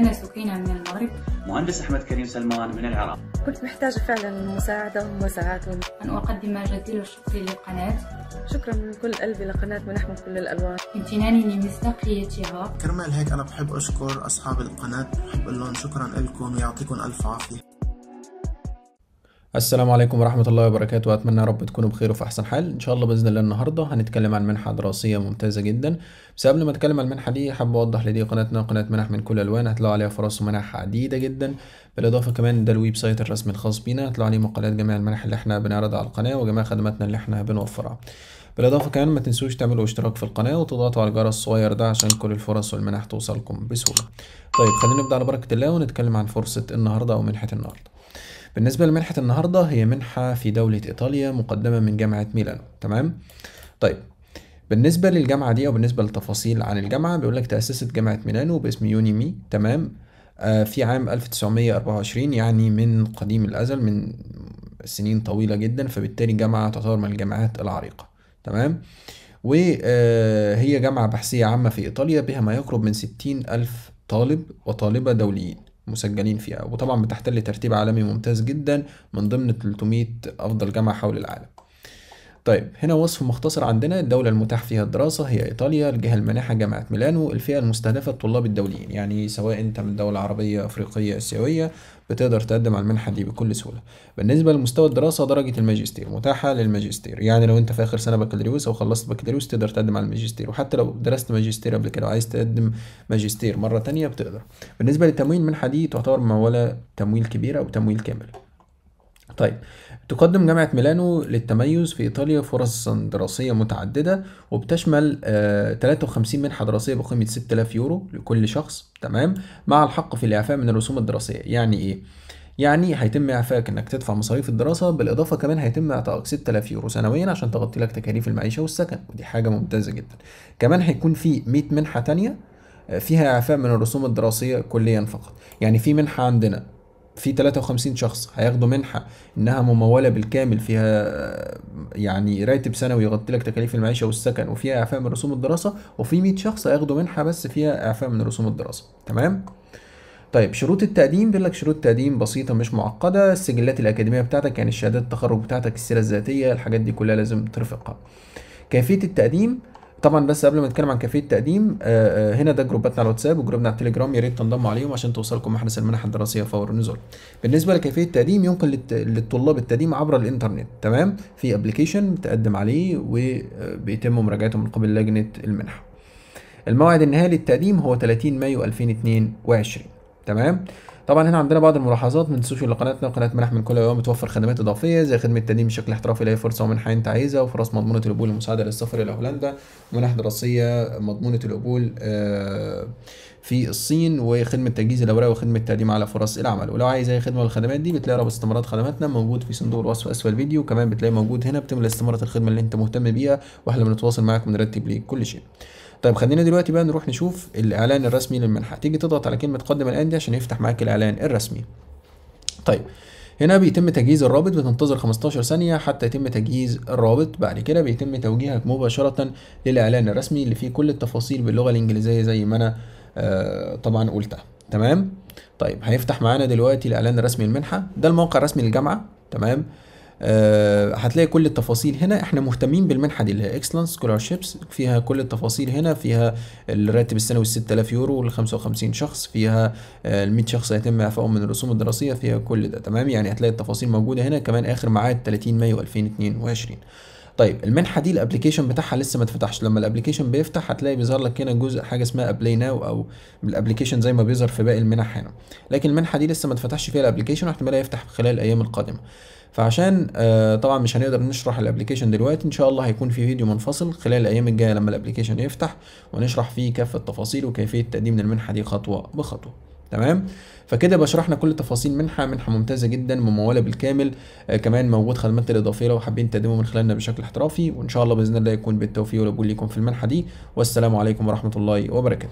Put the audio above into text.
أنا سكينة من المغرب مهندس أحمد كريم سلمان من العراق كنت محتاجة فعلا المساعدة ومساعدة أن أقدم جزيل الشكر للقناة شكرا من كل قلبي لقناة أحمد كل الألوان امتناني لمصداقيتها كرمال هيك أنا بحب أشكر أصحاب القناة بحب أقول لهم شكرا لكم يعطيكم ألف عافية السلام عليكم ورحمة الله وبركاته وأتمنى يا رب تكونوا بخير وفي أحسن حال إن شاء الله بإذن الله النهاردة هنتكلم عن منحة دراسية ممتازة جدا بس قبل ما أتكلم عن المنحة دي حابب أوضح لدي قناتنا قناة منح من كل ألوان هتلاقوا عليها فرص ومنح عديدة جدا بالإضافة كمان ده الويب سايت الرسمي الخاص بينا هتلاقوا عليه مقالات جميع المنح اللي إحنا بنعرضها على القناة وجميع خدماتنا اللي إحنا بنوفرها بالإضافة كمان ما تنسوش تعملوا اشتراك في القناة وتضغطوا على الجرس الصغير ده عشان كل الفرص والمنح توصلكم بسهولة طيب خلينا نبدأ على بركة الله ونتكلم عن فرصة النهاردة أو منحة النهاردة بالنسبة لمنحة النهاردة هي منحة في دولة إيطاليا مقدمة من جامعة ميلانو تمام طيب بالنسبة للجامعة دي أو بالنسبة للتفاصيل عن الجامعة بيقول لك تأسست جامعة ميلانو باسم يونيمي تمام آه في عام 1924 يعني من قديم الأزل من سنين طويلة جدا فبالتالي الجامعة تعتبر من الجامعات العريقة تمام وهي آه، جامعة بحثية عامة في إيطاليا بها ما يقرب من 60 ألف طالب وطالبة دوليين مسجلين فيها وطبعا بتحتل ترتيب عالمي ممتاز جدا من ضمن 300 أفضل جامعة حول العالم طيب هنا وصف مختصر عندنا الدولة المتاح فيها الدراسة هي إيطاليا الجهة المانحة جامعة ميلانو الفئة المستهدفة الطلاب الدوليين يعني سواء أنت من دولة عربية أفريقية آسيوية بتقدر تقدم على المنحة دي بكل سهولة بالنسبة لمستوى الدراسة درجة الماجستير متاحة للماجستير يعني لو انت في اخر سنة بكالوريوس او خلصت بكالوريوس تقدر تقدم على الماجستير وحتى لو درست ماجستير قبل كده وعايز تقدم ماجستير مرة تانية بتقدر بالنسبة للتمويل المنحة دي تعتبر مموله تمويل كبيرة او تمويل كامل طيب تقدم جامعة ميلانو للتميز في إيطاليا فرص دراسية متعددة وبتشمل 53 آه، منحة دراسية بقيمة 6000 يورو لكل شخص تمام مع الحق في الإعفاء من الرسوم الدراسية يعني إيه؟ يعني هيتم إعفائك إنك تدفع مصاريف الدراسة بالإضافة كمان هيتم إعطائك 6000 يورو سنويا عشان تغطي لك تكاليف المعيشة والسكن ودي حاجة ممتازة جدا كمان هيكون في 100 منحة تانية آه، فيها إعفاء من الرسوم الدراسية كليا فقط يعني في منحة عندنا في 53 شخص هياخدوا منحه انها مموله بالكامل فيها يعني راتب سنوي يغطي لك تكاليف المعيشه والسكن وفيها اعفاء من رسوم الدراسه وفي 100 شخص هياخدوا منحه بس فيها اعفاء من رسوم الدراسه تمام طيب شروط التقديم بيقول لك شروط تقديم بسيطه مش معقده السجلات الاكاديميه بتاعتك يعني شهادات التخرج بتاعتك السيره الذاتيه الحاجات دي كلها لازم ترفقها كيفيه التقديم طبعا بس قبل ما نتكلم عن كيفيه التقديم آه، آه، هنا ده جروباتنا على الواتساب وجروبنا على التليجرام يا ريت تنضموا عليهم عشان توصلكم احدث المنح الدراسيه فور النزول. بالنسبه لكيفيه التقديم يمكن للطلاب التقديم عبر الانترنت تمام في ابلكيشن تقدم عليه وبيتم آه، مراجعته من قبل لجنه المنح. الموعد النهائي للتقديم هو 30 مايو 2022. تمام طبعا هنا عندنا بعض الملاحظات من سوشيال لقناتنا قناه منح من كل يوم بتوفر خدمات اضافيه زي خدمه تدريب بشكل احترافي لاي فرصه ومنحه انت عايزها وفرص مضمونه القبول المساعده للسفر الى هولندا ومنح دراسيه مضمونه القبول آه، في الصين وخدمه تجهيز الاوراق وخدمه تقديم على فرص العمل ولو عايز اي خدمه من الخدمات دي بتلاقي رابط استمارات خدماتنا موجود في صندوق الوصف اسفل الفيديو وكمان بتلاقي موجود هنا بتملى استماره الخدمه اللي انت مهتم بيها واحنا بنتواصل معاك ونرتب ليك كل شيء طيب خلينا دلوقتي بقى نروح نشوف الاعلان الرسمي للمنحه تيجي تضغط على كلمه قدم الان دي عشان يفتح معاك الاعلان الرسمي طيب هنا بيتم تجهيز الرابط بتنتظر 15 ثانية حتى يتم تجهيز الرابط بعد كده بيتم توجيهك مباشرة للإعلان الرسمي اللي فيه كل التفاصيل باللغة الإنجليزية زي ما أنا آه، طبعا قلتها تمام طيب هيفتح معانا دلوقتي الإعلان الرسمي للمنحة ده الموقع الرسمي للجامعة تمام آه، هتلاقي كل التفاصيل هنا احنا مهتمين بالمنحه دي اللي هي اكسلنس سكولارشيبس فيها كل التفاصيل هنا فيها الراتب السنوي 6000 يورو ل 55 شخص فيها آه، ال 100 شخص هيتم اعفائهم من الرسوم الدراسيه فيها كل ده تمام يعني هتلاقي التفاصيل موجوده هنا كمان اخر ميعاد 30 مايو 2022 طيب المنحه دي الابلكيشن بتاعها لسه ما اتفتحش لما الابلكيشن بيفتح هتلاقي بيظهر لك هنا جزء حاجه اسمها ابلاي ناو او الابلكيشن زي ما بيظهر في باقي المنح هنا لكن المنحه دي لسه ما اتفتحش فيها الابلكيشن واحتمال يفتح خلال الايام القادمه فعشان آه طبعا مش هنقدر نشرح الابلكيشن دلوقتي ان شاء الله هيكون في فيديو منفصل خلال الايام الجايه لما الابلكيشن يفتح ونشرح فيه كافه التفاصيل وكيفيه تقديم المنحه دي خطوه بخطوه تمام فكده بشرحنا كل تفاصيل منحه منحه ممتازه جدا مموله بالكامل آه كمان موجود خدمات الاضافيه لو حابين تقدموا من خلالنا بشكل احترافي وان شاء الله باذن الله يكون بالتوفيق والقبول لكم في المنحه دي والسلام عليكم ورحمه الله وبركاته